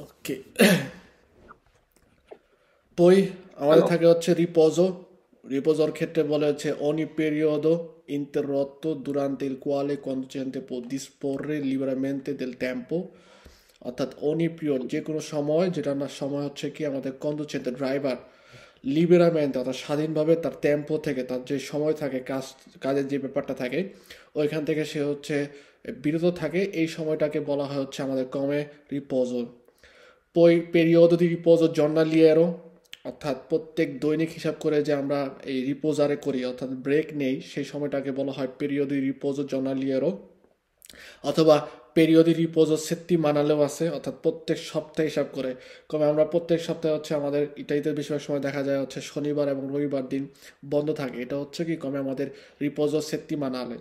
ওকে পই আমাদের থাকে হচ্ছে রিপোজো রিপোজোর ক্ষেত্রে বলা হচ্ছে অনি পেরিয়ডো interrotto durante il কোয়ালে quando gente può disporre liberamente টেম্পো অর্থাৎ অনি পিরিয়ড যে কোনো সময় যেটা না সময় হচ্ছে কি আমাদের কন্ডোচেন্টের ড্রাইভার লিবেরামেন্ট অর্থাৎ স্বাধীনভাবে তার টেম্পো থেকে তার যে সময় থাকে কাজ কাজের যে ব্যাপারটা থাকে ওইখান থেকে সে হচ্ছে বিরত থাকে এই সময়টাকে বলা হয় হচ্ছে আমাদের কমে রিপোজো পেরিওদো দি রিপোজো জর্নালিয়েরো অর্থাৎ প্রত্যেক দৈনিক হিসাব করে যে আমরা এই রিপোজারে করি অর্থাৎ ব্রেক নেই সেই সময়টাকে বলা হয় পেরিওদি রিপোজো জর্নালিয়েরো অথবা পেরিয়ড রিপোজও সেটি মানালেও আছে অর্থাৎ প্রত্যেক সপ্তাহে হিসাব করে কবে আমরা প্রত্যেক সপ্তাহে হচ্ছে আমাদের ইটাইতে বেশিরভাগ সময় দেখা যায় হচ্ছে শনিবার এবং রবিবার দিন বন্ধ থাকে এটা হচ্ছে কি কমে আমাদের রিপোজও সেটি মানালে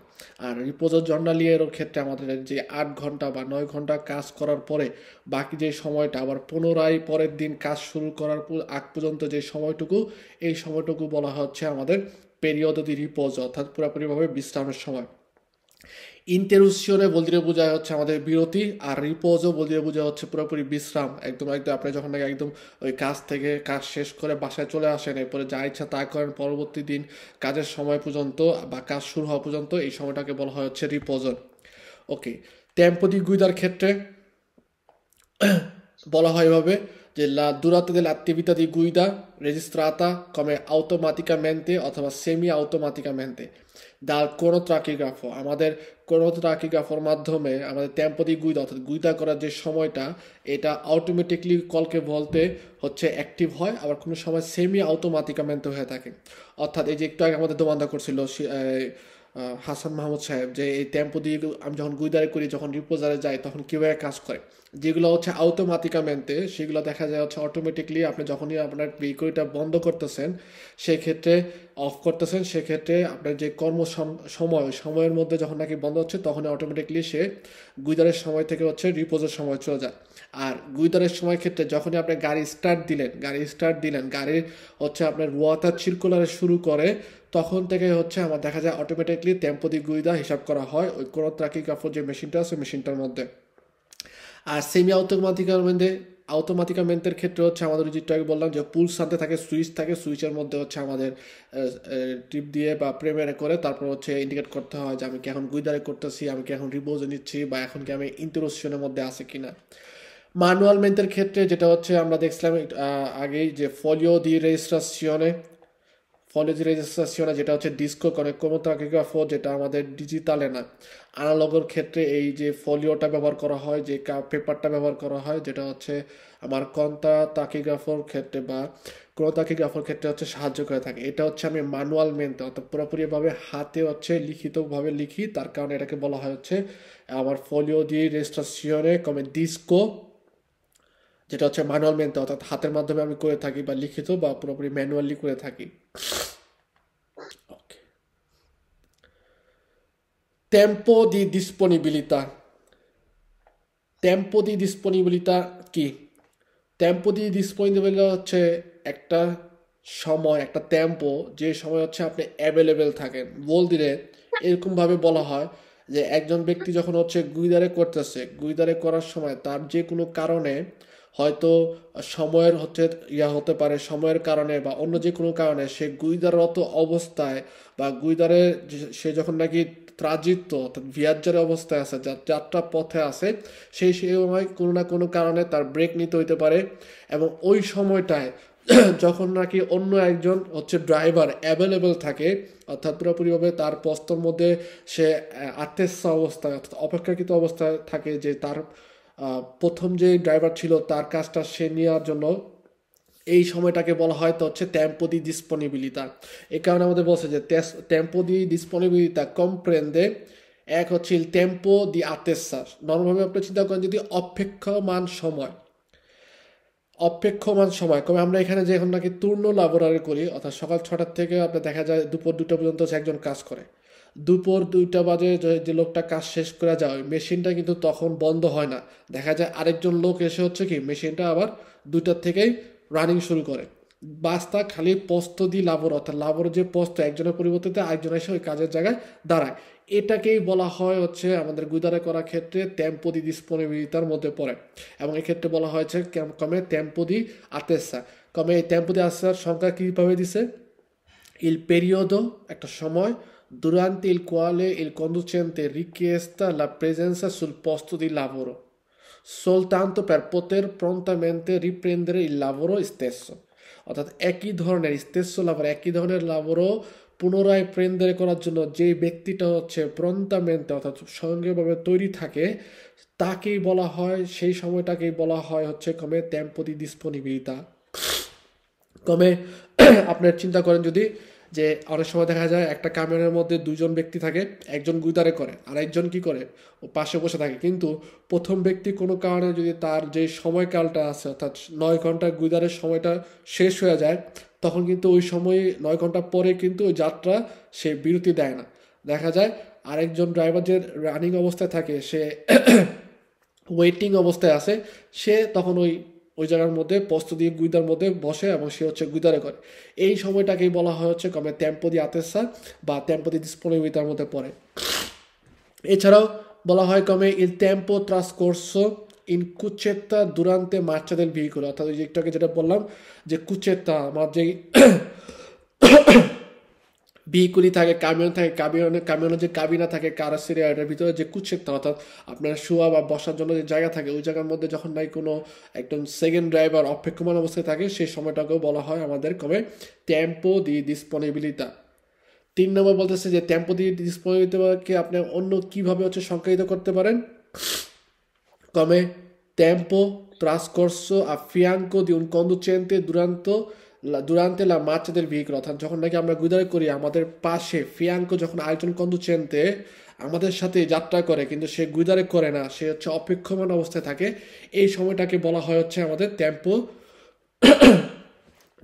আর রিপোজো জর্নালিয়ারও ক্ষেত্রে আমাদের যে আট ঘন্টা বা নয় ঘন্টা কাজ করার পরে বাকি যে সময়টা আবার পুনরায় পরের দিন কাজ শুরু করার আগ পর্যন্ত যে সময়টুকু এই সময়টুকু বলা হচ্ছে আমাদের পেরিয়ডি রিপোজ অর্থাৎ পুরোপুরিভাবে বিশ্রামের সময় ইন্টারুশনে বলতে বোঝা হচ্ছে আমাদের বিরতি আর রিপোজও বলতে বোঝা হচ্ছে পুরোপুরি বিশ্রাম একদম একদম আপনি যখন নাকি একদম ওই কাজ থেকে কাজ শেষ করে বাসায় চলে আসেন এরপরে যা ইচ্ছা তা করেন পরবর্তী দিন কাজের সময় পর্যন্ত বা কাজ শুরু হওয়া পর্যন্ত এই সময়টাকে বলা হয় হচ্ছে রিপোজন ওকে টেম্পো গুইদার ক্ষেত্রে বলা হয় এভাবে যে লা durata dell'attività গুইদা রেজিস্ট্রাতা কমে come মেনতে অথবা সেমি দা কোনো ট্রাকিগ্রাফো আমাদের ক্রোনোথ্রাকিগ্রাফর মাধ্যমে আমাদের টেম্পোদি গুইদা অর্থাৎ গুইদা করার যে সময়টা এটা অটোমেটিকলি কলকে বলতে হচ্ছে অ্যাক্টিভ হয় আবার কোনো সময় সেমি অটোমাতিকামেন্ট হয়ে থাকে অর্থাৎ এই যে একটু আগে আমাদের দোমান্দা করছিল হাসান মাহমুদ সাহেব যে এই টেম্পো দিয়ে আমি যখন গুইদারে করি যখন রিপোজারে যাই তখন কীভাবে কাজ করে যেগুলো হচ্ছে আউটোমাতিকামেন্টে সেগুলো দেখা যায় হচ্ছে অটোমেটিকলি আপনি যখনই আপনার ভেহিকলটা বন্ধ করতেছেন সেক্ষেত্রে অফ করতেছেন সেক্ষেত্রে আপনার যে কর্ম সময় সময়ের মধ্যে যখন নাকি বন্ধ হচ্ছে তখন অটোমেটিকলি সে গুইদারের সময় থেকে হচ্ছে রিপোজের সময় চলে যায় আর গুইদারের সময় ক্ষেত্রে যখনই আপনি গাড়ি স্টার্ট দিলেন গাড়ি স্টার্ট দিলেন গাড়ির হচ্ছে আপনার ওয়াতার সার্কুলারে শুরু করে তখন থেকে হচ্ছে আমার দেখা যায় অটোমেটিকলি টেম্পোদি গুইদা হিসাব করা হয় ওই কোনো ট্রাকিং কাপড় যে মেশিনটা আছে মেশিনটার মধ্যে আর সেমি অটোমেটিকের মধ্যে অটোমাটিকামেন্টের ক্ষেত্রে হচ্ছে আমাদের যে আগে বললাম যে পুল সাথে থাকে সুইচ থাকে সুইচের মধ্যে হচ্ছে আমাদের টিপ দিয়ে বা প্রেমের করে তারপর হচ্ছে ইন্ডিকেট করতে হয় যে আমি কি এখন গুইদারে করতেছি আমি কি এখন রিবোজে নিচ্ছি বা এখন কি আমি ইন্টারোসিশনের মধ্যে আছে কিনা ম্যানুয়াল মেন্থের ক্ষেত্রে যেটা হচ্ছে আমরা দেখছিলাম আগেই যে ফলিও দি রেজিস্ট্রাসিয়নে ফলিও দি রেজিস্ট্রাসিয়নে যেটা হচ্ছে ডিস্কো কনেক্টোমোগ্রাফো যেটা আমাদের ডিজিটালে না আনালগর ক্ষেত্রে এই যে ফলিওটা ব্যবহার করা হয় যে পেপারটা ব্যবহার করা হয় যেটা হচ্ছে আমার কন্তা তাকিগ্রাফোর ক্ষেত্রে বা ক্রোতাকিগ্রাফোর ক্ষেত্রে হচ্ছে সাহায্য করে থাকে এটা হচ্ছে আমি ম্যানুয়াল মেনতে অর্থাৎ পুরোপুরিভাবে হাতে হচ্ছে লিখিতভাবে লিখি তার কারণে এটাকে বলা হয় হচ্ছে আমার ফলিও দিয়ে রেজিস্ট্রাসিয়নে কমে ডিস্কো যেটা হচ্ছে ম্যানুয়াল মেনতে অর্থাৎ হাতের মাধ্যমে আমি করে থাকি বা লিখিত বা পুরোপুরি ম্যানুয়ালি করে থাকি টেম্পো দি ডিসপনিবিলিতা টেম্পো দি ডিসপনিবিলিতা কি টেম্পো দি ডিসপনিবিলিটা হচ্ছে একটা সময় একটা টেম্পো যে সময় হচ্ছে আপনি অ্যাভেলেবেল থাকেন বল দিলে এরকমভাবে বলা হয় যে একজন ব্যক্তি যখন হচ্ছে গুইদারে করতেছে গুইদারে করার সময় তার যে কোনো কারণে হয়তো সময়ের হচ্ছে ইয়া হতে পারে সময়ের কারণে বা অন্য যে কোনো কারণে সে গুইদারত অবস্থায় বা গুইদারে সে যখন নাকি ত্রাজিত্ব অর্থাৎ অবস্থায় আছে যাত্রা পথে আছে সেই সময় কোনো না কোনো কারণে তার ব্রেক নিতে হইতে পারে এবং ওই সময়টায় যখন নাকি অন্য একজন হচ্ছে ড্রাইভার অ্যাভেলেবেল থাকে অর্থাৎ পুরোপুরিভাবে তার পস্তর মধ্যে সে আর্থেস অবস্থায় অর্থাৎ অপেক্ষাকৃত অবস্থায় থাকে যে তার প্রথম যে ড্রাইভার ছিল তার কাজটা সে নেওয়ার জন্য এই সময়টাকে বলা হয় তো হচ্ছে ট্যাম্পোদি ডিসপনিবিলিতা এই কারণে আমাদের বলছে যে টেম্পো দি ডিসপনিবিলিতা কমপ্রেন্দে এক হচ্ছে টেম্পো দি আতেশ্বাস নর্মালভাবে আপনি চিন্তা করেন যদি অপেক্ষমান সময় অপেক্ষমান সময় কবে আমরা এখানে যে এখন নাকি তূর্ণ লাবোরারি করি অর্থাৎ সকাল ছটার থেকে আপনার দেখা যায় দুপুর দুটো পর্যন্ত একজন কাজ করে দুপুর দুইটা বাজে যে লোকটা কাজ শেষ করে যায় মেশিনটা কিন্তু তখন বন্ধ হয় না দেখা যায় আরেকজন লোক এসে হচ্ছে কি মেশিনটা আবার দুইটার থেকেই রানিং শুরু করে বাস্তা খালি পোস্ত দি লাবর অর্থাৎ লাভর যে পোস্ত একজনের পরিবর্তে আরেকজন এসে ওই কাজের জায়গায় দাঁড়ায় এটাকেই বলা হয় হচ্ছে আমাদের গুদারে করার ক্ষেত্রে টেম্পো দি মধ্যে পড়ে এবং এক্ষেত্রে বলা হয়েছে কমে টেম্পো আতেসা কমে এই টেম্পো আসার সংখ্যা কীভাবে দিছে ইল পেরিয়ডও একটা সময় durante il quale il conducente richiesta la presenza sul posto di lavoro, soltanto per poter prontamente riprendere il lavoro stesso অর্থাৎ একই ধরনের স্টেচ্য লাভার একই ধরনের লাভারও পুনরায় প্রেন্দ্রে করার জন্য যে ব্যক্তিটা হচ্ছে প্রন্তামেন্তে অর্থাৎ সঙ্গেভাবে তৈরি থাকে তাকেই বলা হয় সেই সময়টাকেই বলা হয় হচ্ছে কমে ত্যাম্পতি ডিসপনিবিলিতা কমে আপনার চিন্তা করেন যদি যে অনেক সময় দেখা যায় একটা কামেনের মধ্যে দুজন ব্যক্তি থাকে একজন গুইদারে করে আর একজন কি করে ও পাশে বসে থাকে কিন্তু প্রথম ব্যক্তি কোনো কারণে যদি তার যে সময়কালটা আছে অর্থাৎ নয় ঘন্টা গুইদারের সময়টা শেষ হয়ে যায় তখন কিন্তু ওই সময়ে নয় ঘন্টা পরে কিন্তু ওই যাত্রা সে বিরতি দেয় না দেখা যায় আরেকজন ড্রাইভার যে রানিং অবস্থায় থাকে সে ওয়েটিং অবস্থায় আছে সে তখন ওই ওই জায়গার মধ্যে পস্ত দিয়ে গুইদার মধ্যে বসে এবং সে হচ্ছে গুইদারে করে এই সময়টাকেই বলা হয় হচ্ছে কমে টেম্পোদি আতেসা বা টেম্পোদি ডিসপোনিবিতার মধ্যে পড়ে এছাড়াও বলা হয় কমে ইল টেম্পো ত্রাস কোর্স ইন কুচেত্তা দুরান্তে মার্চাদের ভিহিকুল অর্থাৎ ওই যেটাকে যেটা বললাম যে কুচেত্তা আমার যেই বিহিকুলি থাকে কামিয়ন থাকে কামিয়নে কামিয়নের যে কাবিনা থাকে কারাসিরিয়া এটার ভিতরে যে কুচ্ছে অর্থাৎ আপনার শোয়া বা বসার জন্য যে জায়গা থাকে ওই জায়গার মধ্যে যখন নাই কোনো একদম সেকেন্ড ড্রাইভার অপেক্ষমান অবস্থায় থাকে সেই সময়টাকেও বলা হয় আমাদের কবে ট্যাম্পো দি ডিসপনিবিলিটা তিন নম্বর বলতেছে যে ট্যাম্পো দি ডিসপনিবিলিটাকে আপনি অন্য কীভাবে হচ্ছে সংজ্ঞায়িত করতে পারেন কমে ট্যাম্পো trascorso a দি উন un conducente দুরান্ত দুরান্তে লা মাছ ভিক অর্থাৎ যখন নাকি আমরা গুদার করি আমাদের পাশে ফিয়াঙ্কো যখন আয়তন কন্দু চেনতে আমাদের সাথে যাত্রা করে কিন্তু সে গুদারে করে না সে হচ্ছে অপেক্ষমান অবস্থায় থাকে এই সময়টাকে বলা হয় হচ্ছে আমাদের টেম্পো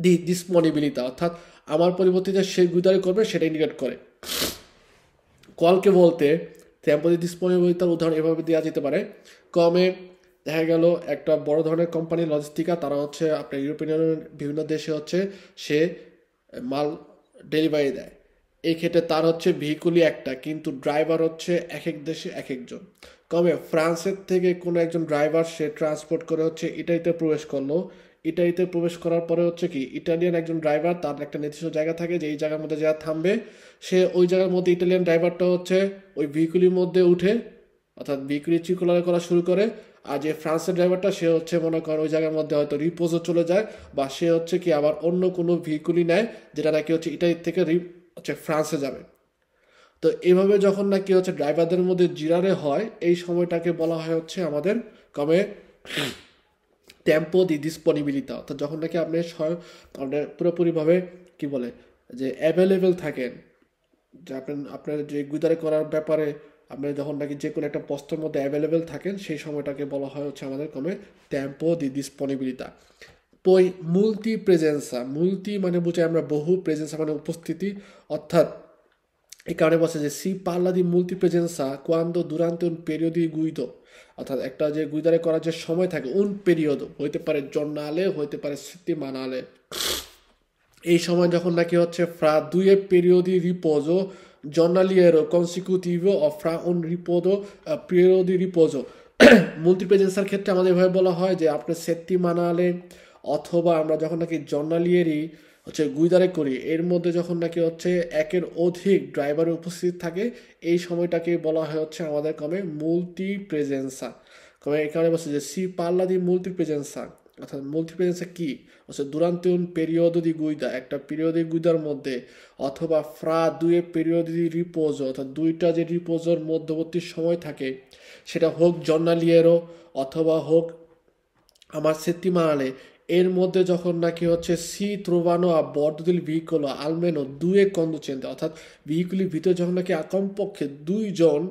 দি ডিসপনিবিলিতা অর্থাৎ আমার পরিবর্তে সে গুদারে করবে সেটা ইন্ডিকেট করে কলকে বলতে টেম্পো দি ডিসপনিবিলিতার উদাহরণ এভাবে দেওয়া যেতে পারে কমে দেখা গেল একটা বড় ধরনের কোম্পানি লজিস্টিকা তারা হচ্ছে আপনার ইউরোপিয়ান ইউনিয়নের বিভিন্ন দেশে হচ্ছে সে মাল ডেলিভারি দেয় এই ক্ষেত্রে তার হচ্ছে ভেহিকুলই একটা কিন্তু ড্রাইভার হচ্ছে এক এক দেশে এক একজন কবে ফ্রান্সের থেকে কোনো একজন ড্রাইভার সে ট্রান্সপোর্ট করে হচ্ছে ইটালিতে প্রবেশ করলো ইটালিতে প্রবেশ করার পরে হচ্ছে কি ইটালিয়ান একজন ড্রাইভার তার একটা নির্দিষ্ট জায়গা থাকে যে এই জায়গার মধ্যে যারা থামবে সে ওই জায়গার মধ্যে ইটালিয়ান ড্রাইভারটা হচ্ছে ওই ভেহিকুলির মধ্যে উঠে অর্থাৎ ভেহিকুলি চিকুলার করা শুরু করে আর যে ফ্রান্সের ড্রাইভারটা সে হচ্ছে মনে করেন ওই জায়গার মধ্যে হয়তো রিপোজও চলে যায় বা সে হচ্ছে কি আবার অন্য কোনো ভেহিকুলই নেয় যেটা নাকি হচ্ছে ইটালি থেকে হচ্ছে ফ্রান্সে যাবে তো এভাবে যখন নাকি হচ্ছে ড্রাইভারদের মধ্যে জিরারে হয় এই সময়টাকে বলা হয় হচ্ছে আমাদের কমে টেম্পো দি ডিসপনিবিলিতা অর্থাৎ যখন নাকি আপনি আপনার মানে পুরোপুরিভাবে কি বলে যে অ্যাভেলেবেল থাকেন যে আপনার আপনার যে গুদারে করার ব্যাপারে আপনি যখন নাকি যে কোনো একটা পোস্টের মধ্যে অ্যাভেলেবেল থাকেন সেই সময়টাকে বলা হয় হচ্ছে আমাদের কমে ট্যাম্পো দি ডিসপনিবিলিটা পই মুলতি প্রেজেন্সা মুলতি মানে বুঝে আমরা বহু প্রেজেন্সা মানে উপস্থিতি অর্থাৎ এই কারণে বলছে যে সি পাল্লা দি মুলতি প্রেজেন্সা কোয়ান্দো দুরান্ত উন পেরিয়দি গুইদো অর্থাৎ একটা যে গুইদারে করার যে সময় থাকে উন পেরিয়দ হইতে পারে জন্নালে হইতে পারে স্মৃতি মানালে এই সময় যখন নাকি হচ্ছে ফ্রা দুয়ে পেরিয়দি রিপোজো giornaliero consecutive offra un ripodo eh, periodo রিপোজো riposo মুল্টিপ্রেজেন্সার ক্ষেত্রে আমাদের এভাবে বলা হয় যে আপনার সেটটি মানালে অথবা আমরা যখন নাকি জর্নালিয়েরই হচ্ছে গুইদারে করি এর মধ্যে যখন নাকি হচ্ছে একের অধিক ড্রাইভার উপস্থিত থাকে এই সময়টাকে বলা হয় হচ্ছে আমাদের কমে মুলটি প্রেজেন্সা কমে এখানে বলছে যে সি পাল্লা মুলটি প্রেজেন্সা অর্থাৎ মুল্টিপ্লেক্সে কি অর্থাৎ দুরান্ত উন পেরিয়দ দি গুইদা একটা পেরিয়ডিক গুইদার মধ্যে অথবা ফ্রা দুয়ে পিরিয়ড দি রিপোজ অর্থাৎ দুইটা যে রিপোজর মধ্যবর্তী সময় থাকে সেটা হোক জর্নালিয়েরও অথবা হোক আমার সেত্তিমারালে এর মধ্যে যখন নাকি হচ্ছে সি ত্রোবানো আর বর্দদিল ভিহিকল আলমেনো দুয়ে কন্দ চেন্দে অর্থাৎ ভিহিকুলির ভিতরে যখন নাকি কমপক্ষে দুইজন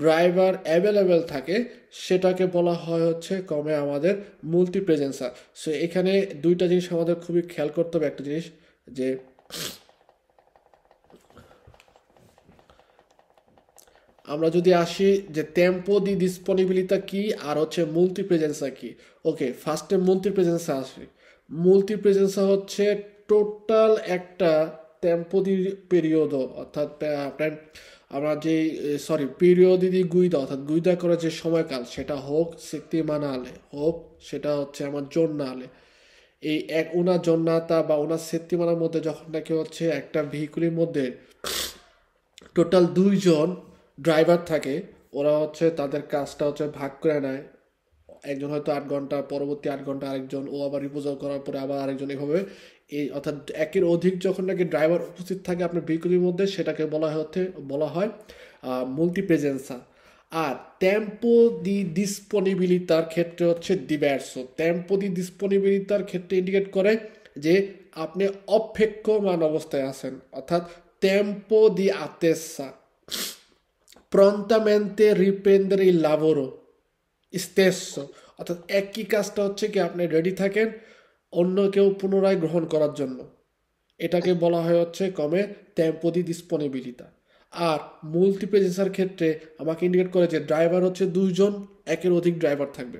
ড্রাইভার অ্যাভেলেবেল থাকে সেটাকে বলা হয় হচ্ছে কমে আমাদের মাল্টি প্রেজেন্সার সো এখানে দুইটা জিনিস আমাদের খুবই খেয়াল করতে হবে একটা জিনিস যে আমরা যদি আসি যে টেম্পো দি ডিসপনিবিলিটা কি আর হচ্ছে মাল্টি প্রেজেন্সা কি ওকে ফার্স্টে মাল্টি প্রেজেন্সা আসি মাল্টি প্রেজেন্সা হচ্ছে টোটাল একটা টেম্পো দি পিরিয়ড অর্থাৎ আপনার আমরা যে সরি পিরিয়দিদি গুইদা অর্থাৎ গুইদা করার যে সময়কাল সেটা হোক আলে হোক সেটা হচ্ছে আমার জন্নালে এই এক ওনার জন্নাতা বা ওনার সেত্তিমানার মধ্যে যখন নাকি হচ্ছে একটা ভেহিকুলের মধ্যে টোটাল দুইজন ড্রাইভার থাকে ওরা হচ্ছে তাদের কাজটা হচ্ছে ভাগ করে নেয় একজন হয়তো আট ঘন্টা পরবর্তী আট ঘন্টা আরেকজন ও আবার রিপোজাল করার পরে আবার আরেকজন এভাবে এই অর্থাৎ একের অধিক যখন নাকি ড্রাইভার উপস্থিত থাকে আপনার ভেহিকলের মধ্যে সেটাকে বলা হচ্ছে বলা হয় মাল্টি প্রেজেন্সা আর টেম্পো দি ডিসপনিবিলিতার ক্ষেত্রে হচ্ছে ডিভার্সো টেম্পো দি ডিসপনিবিলিতার ক্ষেত্রে ইন্ডিকেট করে যে আপনি অপেক্ষমান অবস্থায় আছেন অর্থাৎ টেম্পো দি আতেসা প্রন্তামেন্তে রিপেন্দ্র লাভরো স্টেস অর্থাৎ একই কাজটা হচ্ছে কি আপনি রেডি থাকেন অন্য কেউ পুনরায় গ্রহণ করার জন্য এটাকে বলা হয় হচ্ছে কমে টেম্পোদি ডিসপনিবিলিতা আর মূলটি প্রেজেন্সার ক্ষেত্রে আমাকে ইন্ডিকেট করে যে ড্রাইভার হচ্ছে দুইজন একের অধিক ড্রাইভার থাকবে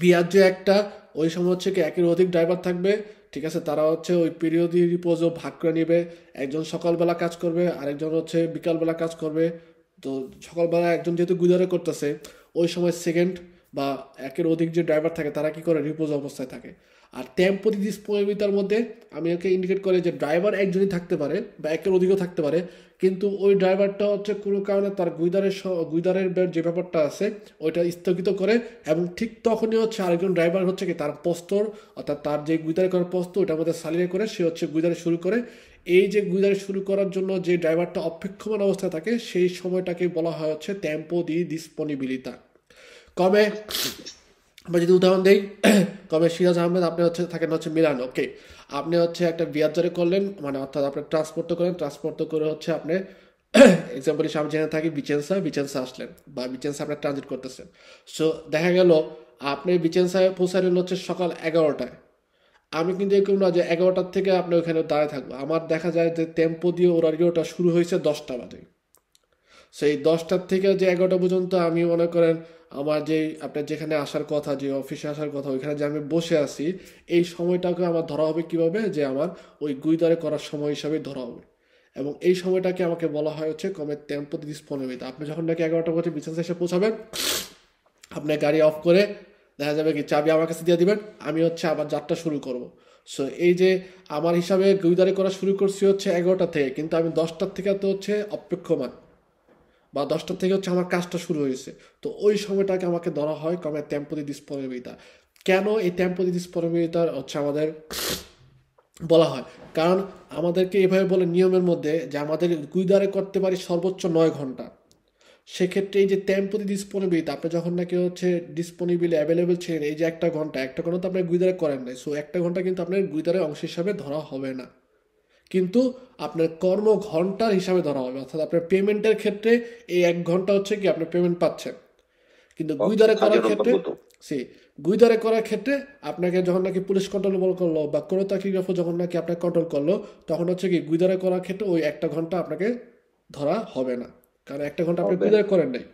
বিয়ার যে একটা ওই সময় হচ্ছে কি একের অধিক ড্রাইভার থাকবে ঠিক আছে তারা হচ্ছে ওই পিরিয়ডি রিপোজও ভাগ করে নেবে একজন সকালবেলা কাজ করবে আরেকজন হচ্ছে বিকালবেলা কাজ করবে তো সকালবেলা একজন যেহেতু গুজারে করতেছে ওই সময় সেকেন্ড বা একের অধিক যে ড্রাইভার থাকে তারা কি করে রিপোজ অবস্থায় থাকে আর টেম্পো ডিসপোবিতার মধ্যে আমি ওকে ইন্ডিকেট করে যে ড্রাইভার একজনই থাকতে পারে বা একের অধিকও থাকতে পারে কিন্তু ওই ড্রাইভারটা হচ্ছে কোনো কারণে তার গুইদারের গুইদারের যে ব্যাপারটা আছে ওইটা স্থগিত করে এবং ঠিক তখনই হচ্ছে আরেকজন ড্রাইভার হচ্ছে কি তার পস্তর অর্থাৎ তার যে গুইদারে করার পস্ত ওইটার মধ্যে সালিয়ে করে সে হচ্ছে গুইদারে শুরু করে এই যে গুইদারে শুরু করার জন্য যে ড্রাইভারটা অপেক্ষমান অবস্থায় থাকে সেই সময়টাকে বলা হয় হচ্ছে টেম্পো দি ডিসপনিবিলিতা কবে আমরা যদি উদাহরণ দিই কবে সিরাজ আহমেদ আপনি হচ্ছে থাকেন হচ্ছে মিলান ওকে আপনি হচ্ছে একটা বিয়াজারে করলেন মানে অর্থাৎ আপনার ট্রান্সপোর্ট করেন ট্রান্সপোর্ট করে হচ্ছে আপনি এক্সাম্পল হিসেবে আমি যেখানে থাকি বিচেন্সা বিচেন্সা আসলেন বা বিচেন্সা আপনার ট্রানজিট করতেছেন সো দেখা গেল আপনি বিচেন্সায় পৌঁছালেন হচ্ছে সকাল এগারোটায় আমি কিন্তু এরকম না যে এগারোটার থেকে আপনি ওখানে দাঁড়িয়ে থাকবো আমার দেখা যায় যে টেম্পো দিয়ে ওর ওটা শুরু হয়েছে দশটা বাজে সেই দশটার থেকে যে এগারোটা পর্যন্ত আমি মনে করেন আমার যে আপনার যেখানে আসার কথা যে অফিসে আসার কথা ওইখানে যে আমি বসে আছি এই সময়টাকে আমার ধরা হবে কিভাবে যে আমার ওই গুইদারে করার সময় হিসাবে ধরা হবে এবং এই সময়টাকে আমাকে বলা হয় হচ্ছে কমে টেম্পো ডিসপোনেবিলিটি আপনি যখন নাকি এগারোটা বছর বিছানা এসে পৌঁছাবেন আপনি গাড়ি অফ করে দেখা যাবে কি চাবি আমার কাছে দিয়ে দিবেন আমি হচ্ছে আবার যাত্রা শুরু করব সো এই যে আমার হিসাবে গুইদারি করা শুরু করছি হচ্ছে এগারোটা থেকে কিন্তু আমি দশটার থেকে তো হচ্ছে অপেক্ষমান বা দশটা থেকে হচ্ছে আমার কাজটা শুরু হয়েছে তো ওই সময়টাকে আমাকে ধরা হয় কমে তেম্পতি দি কেন এই টেম্পো দি হচ্ছে আমাদের বলা হয় কারণ আমাদেরকে এভাবে বলে নিয়মের মধ্যে যে আমাদের গুইদারে করতে পারি সর্বোচ্চ নয় ঘন্টা সেক্ষেত্রে এই যে টেম্পতি ডিসপোনেবিলিটি আপনি যখন নাকি হচ্ছে ডিসপোনেবিল অ্যাভেলেবেল ছিলেন এই যে একটা ঘন্টা একটা ঘন্টা তো আপনি গুইদারে করেন নাই সো একটা ঘন্টা কিন্তু আপনার গুইদারে অংশ হিসাবে ধরা হবে না কিন্তু আপনার কর্ম ঘন্টার হিসাবে ধরা হবে অর্থাৎ আপনার পেমেন্টের ক্ষেত্রে এই এক ঘন্টা হচ্ছে কি আপনি পেমেন্ট পাচ্ছেন কিন্তু গুইদারে করার ক্ষেত্রে সে গুইদারে করার ক্ষেত্রে আপনাকে যখন নাকি পুলিশ কন্ট্রোল করলো বা কোনো তাকিগ্রাফও যখন নাকি আপনাকে কন্ট্রোল করলো তখন হচ্ছে কি গুইদারে করার ক্ষেত্রে ওই একটা ঘন্টা আপনাকে ধরা হবে না কারণ একটা ঘন্টা আপনি গুইদারে করেন নাই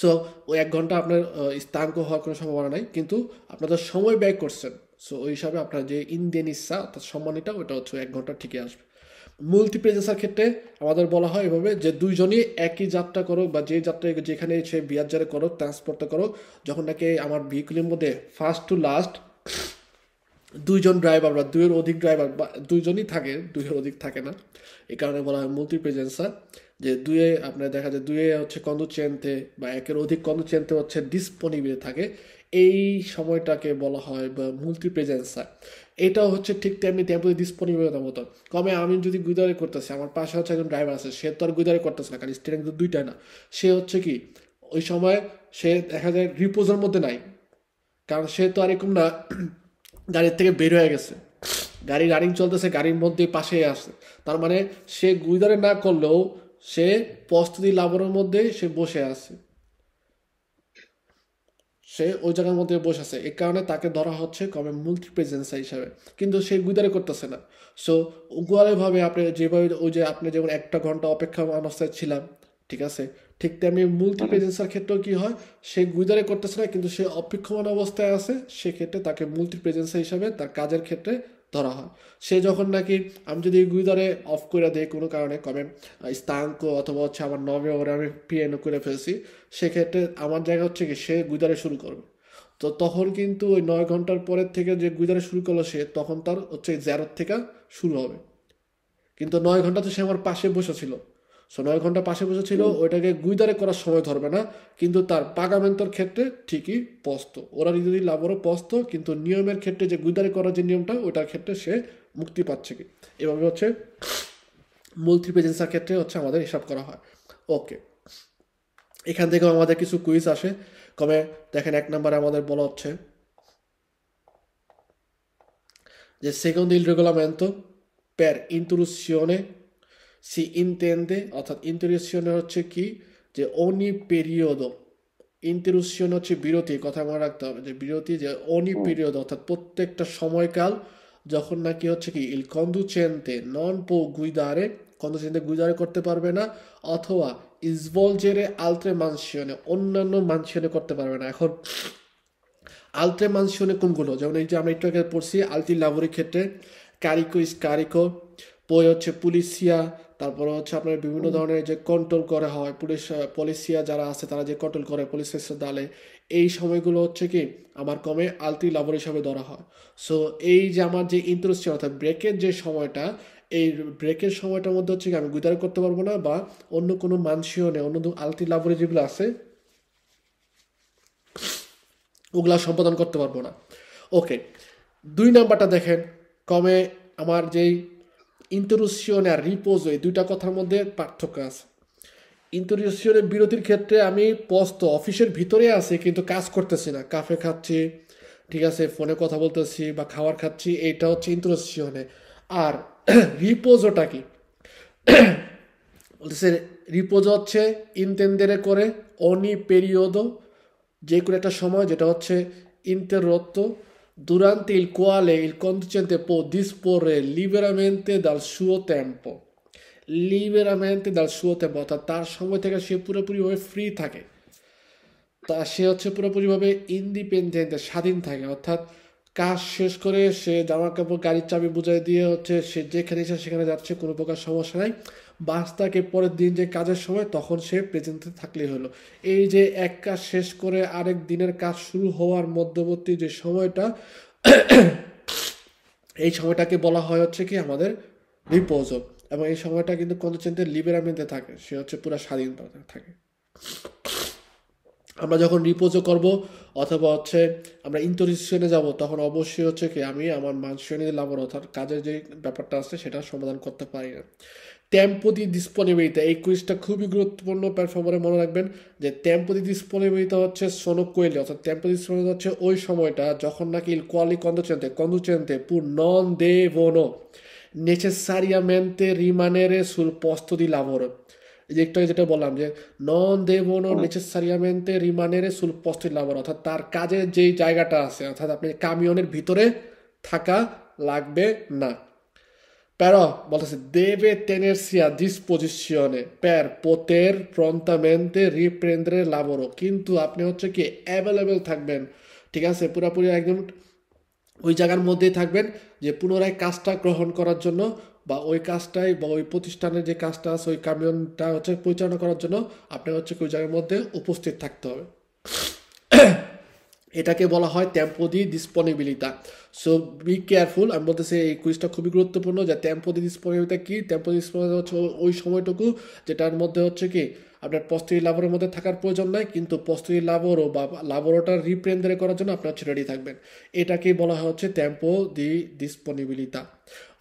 সো ওই এক ঘন্টা আপনার স্থান হওয়ার কোনো সম্ভাবনা নাই কিন্তু আপনারা সময় ব্যয় করছেন সো ওই হিসাবে আপনার যে ইন্দেনিসা অর্থাৎ সম্মানিটা ওটা হচ্ছে এক ঘন্টা ঠিকই আসবে মাল্টিপ্রেজেন্সার ক্ষেত্রে আমাদের বলা হয় এভাবে যে দুইজনই একই যাত্রা করো বা যে যাত্রায় যেখানে সে বিয়ার জারে করো ট্রান্সপোর্টে করো যখন নাকি আমার ভেহিকুলের মধ্যে ফার্স্ট টু লাস্ট দুইজন ড্রাইভার বা দুইয়ের অধিক ড্রাইভার বা দুইজনই থাকে দুইয়ের অধিক থাকে না এই কারণে বলা হয় মাল্টি প্রেজেন্সার যে দুয়ে আপনার দেখা যায় দুয়ে হচ্ছে চেনতে বা একের অধিক চেনতে হচ্ছে ডিসপনিবিলে থাকে এই সময়টাকে বলা হয় বা মাল্টি প্রেজেন্সার এটা হচ্ছে ঠিক তেমনি টেম্পোতে ডিসপনিবিলতার মতো কমে আমি যদি গুইদারে করতেছি আমার পাশে হচ্ছে একজন ড্রাইভার আছে সে তো আর গুইদারে করতেছে না কারণ স্টেডিং তো দুইটাই না সে হচ্ছে কি ওই সময় সে দেখা যায় রিপোজের মধ্যে নাই কারণ সে তো আর এরকম না গাড়ির থেকে বের হয়ে গেছে গাড়ি রানিং চলতেছে গাড়ির মধ্যেই পাশে আসছে তার মানে সে গুইদারে না করলেও সে প্রস্তুতি লাভের মধ্যে সে বসে আছে সে ওই জায়গার মধ্যে বসে আছে এ কারণে তাকে ধরা হচ্ছে কমে মাল্টি প্রেজেন্সা হিসাবে কিন্তু সে গুইদারে করতেছে না সো ভাবে আপনি যেভাবে ওই যে আপনি যেমন একটা ঘন্টা অপেক্ষা অবস্থায় ছিলাম ঠিক আছে ঠিক তেমনি মূলটি মানে প্রেজেন্সের ক্ষেত্রেও কি হয় সে গুইদারে করতেছে না কিন্তু সে অপেক্ষমান অবস্থায় আছে সেক্ষেত্রে তাকে মূলটি প্রেজেন্সার হিসাবে তার কাজের ক্ষেত্রে ধরা হয় সে যখন নাকি আমি যদি গুইদারে অফ করে দেয় কোনো কারণে কমে স্থাঙ্ক অথবা হচ্ছে আমার নবে ওভারে আমি পিএনও করে ফেলছি সেক্ষেত্রে আমার জায়গা হচ্ছে কি সে গুইদারে শুরু করবে তো তখন কিন্তু ওই নয় ঘন্টার পরের থেকে যে গুইদারে শুরু করলো সে তখন তার হচ্ছে জ্যারোর থেকে শুরু হবে কিন্তু নয় ঘন্টা তো সে আমার পাশে বসেছিল সো নয় ঘন্টা পাশে বসে ছিল ওইটাকে গুইদারে করার সময় ধরবে না কিন্তু তার পাগামেন্তর ক্ষেত্রে ঠিকই পস্ত ওরা যদি লাভরও পস্ত কিন্তু নিয়মের ক্ষেত্রে যে গুইদারে করার যে নিয়মটা ওটার ক্ষেত্রে সে মুক্তি পাচ্ছে কি এভাবে হচ্ছে মুলথি প্রেজেন্সার ক্ষেত্রে হচ্ছে আমাদের হিসাব করা হয় ওকে এখান থেকেও আমাদের কিছু কুইজ আসে কবে দেখেন এক নম্বরে আমাদের বলা হচ্ছে যে সেকেন্ড ইল রেগুলামেন্ট প্যার introduzione সি intende অর্থাৎ ইন্টারেকশনে হচ্ছে কি যে অনি পেরিয়ড ইন্টারুশন হচ্ছে বিরতি কথা মনে রাখতে হবে যে বিরতি যে অনি পিরিয়ড অর্থাৎ প্রত্যেকটা সময়কাল যখন নাকি হচ্ছে কি ইল চেনতে নন পো গুইদারে চেনতে গুইদারে করতে পারবে না অথবা ইসবল জেরে আলত্রে মানসিয়নে অন্যান্য মানসিয়নে করতে পারবে না এখন আলত্রে মানসিয়নে কোনগুলো যেমন এই যে আমরা একটু আগে পড়ছি আলতি লাভুরি ক্ষেত্রে কারিকো ইস কারিকো পরে হচ্ছে পুলিশিয়া তারপরে হচ্ছে আপনার বিভিন্ন ধরনের যে কন্ট্রোল করা হয় পুলিশ পলিসিয়া যারা আছে তারা যে কন্ট্রোল করে পুলিশ দালে এই সময়গুলো হচ্ছে কি আমার কমে আলটি লাভার হিসাবে ধরা হয় সো এই যে আমার যে ইন্টারেস্টিং অর্থাৎ ব্রেকের যে সময়টা এই ব্রেকের সময়টার মধ্যে হচ্ছে কি আমি গুদার করতে পারবো না বা অন্য কোনো মানসিও নেই অন্য আলটি লাভারে যেগুলো আছে ওগুলা সম্পাদন করতে পারবো না ওকে দুই নাম্বারটা দেখেন কমে আমার যেই ইন্টারুসিয়নে আর রিপোজো এই দুইটা কথার মধ্যে পার্থক্য আছে ইন্টারুসিয়নের বিরতির ক্ষেত্রে আমি পস্ত অফিসের ভিতরে আছি কিন্তু কাজ করতেছি না কাফে খাচ্ছি ঠিক আছে ফোনে কথা বলতেছি বা খাওয়ার খাচ্ছি এইটা হচ্ছে ইন্টারুসিয়নে আর রিপোজোটা কি বলতেছে রিপোজ হচ্ছে ইনতেন্দেরে করে অনি যে কোনো একটা সময় যেটা হচ্ছে ইন্টারত্ব durante il quale il conducente può disporre liberamente dal suo tempo লিবেরামেন্টে তার শুরু থেকে অর্থাৎ তার সময় থেকে সে পুরোপুরিভাবে ফ্রি থাকে তা সে হচ্ছে পুরোপুরিভাবে ইন্ডিপেন্ডেন্ট স্বাধীন থাকে অর্থাৎ কাজ শেষ করে সে জামা কাপড় গাড়ির চাবি বুঝাই দিয়ে হচ্ছে সে যেখানে ইচ্ছা সেখানে যাচ্ছে কোনো প্রকার সমস্যা নাই বাস তাকে পরের দিন যে কাজের সময় তখন সে প্রেজেন্টে থাকলেই হলো এই যে এক কাজ শেষ করে আরেক দিনের কাজ শুরু হওয়ার মধ্যবর্তী যে সময়টা এই সময়টাকে বলা হয় হচ্ছে কি আমাদের রিপোজও এবং এই সময়টা কিন্তু চিন্তা লিবেরামেন্টে থাকে সে হচ্ছে পুরো স্বাধীনতা থাকে আমরা যখন রিপোজও করব অথবা হচ্ছে আমরা ইন্টারভিউশনে যাব তখন অবশ্যই হচ্ছে কি আমি আমার মানসিক লাভের অর্থাৎ কাজের যে ব্যাপারটা আছে সেটা সমাধান করতে পারি না টেম্পোতি ডিসপোনেবিলিটা এই কুইজটা খুবই গুরুত্বপূর্ণ প্ল্যাটফর্মে মনে রাখবেন যে টেম্পোতি ডিসপোনেবিলিটা হচ্ছে সোনক কোয়েলি অর্থাৎ টেম্পো ডিসপোনেবিলিটা হচ্ছে ওই সময়টা যখন নাকি il quale conducente conducente pur non devono necessariamente rimanere sul posto এই যে একটা যেটা বললাম যে নন দে বোনো নেচেসারিয়ামেন্তে রিমানেরে সুল পোস্ট লাভর অর্থাৎ তার কাজের যেই জায়গাটা আছে অর্থাৎ আপনি কামিয়নের ভিতরে থাকা লাগবে না Però, volta, deve tenersi a disposizione per poter prontamente riprendere il lavoro কিন্তু আপনি হচ্ছে কি অ্যাভেলেবেল থাকবেন ঠিক আছে পুরোপুরি একদম ওই জায়গার মধ্যেই থাকবেন যে পুনরায় কাজটা গ্রহণ করার জন্য বা ওই কাজটাই বা ওই প্রতিষ্ঠানের যে কাজটা আছে ওই কামিয়নটা হচ্ছে পরিচালনা করার জন্য আপনাকে হচ্ছে ওই জায়গার মধ্যে উপস্থিত থাকতে হবে এটাকে বলা হয় ট্যাম্পোদি দি ডিসপনিবিলিতা সো বি কেয়ারফুল আমি বলতেছি এই কুইজটা খুবই গুরুত্বপূর্ণ যে ট্যাম্পোদি দি ডিসপনিবিলিতা কী ট্যাম্পো ডিসপনিবিলিতা হচ্ছে ওই সময়টুকু যেটার মধ্যে হচ্ছে কি আপনার পস্তুরি লাভরের মধ্যে থাকার প্রয়োজন নাই কিন্তু পস্তুরি লাভরও বা লাভরোটার রিপ্রেন্ডারে করার জন্য আপনার হচ্ছে রেডি থাকবেন এটাকেই বলা হচ্ছে ট্যাম্পো দি ডিসপনিবিলিতা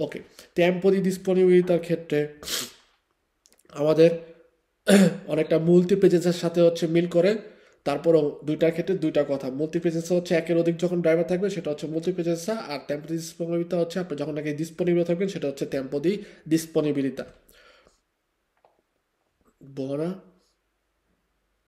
ওকে ট্যাম্পো দি ডিসপনিবিলিতার ক্ষেত্রে আমাদের অনেকটা মূলটি পেজেসের সাথে হচ্ছে মিল করে তারপরও দুইটার ক্ষেত্রে দুইটা কথা মাল্টিপ্রেসেন্সা হচ্ছে একের অধিক যখন ড্রাইভার থাকবে সেটা হচ্ছে মাল্টিপ্রেসেন্সা আর টেম্পো ডিসপনিবিলিটা হচ্ছে আপনি যখন নাকি ডিসপনিবল থাকবেন সেটা হচ্ছে টেম্পো দি ডিসপনিবিলিটা বনা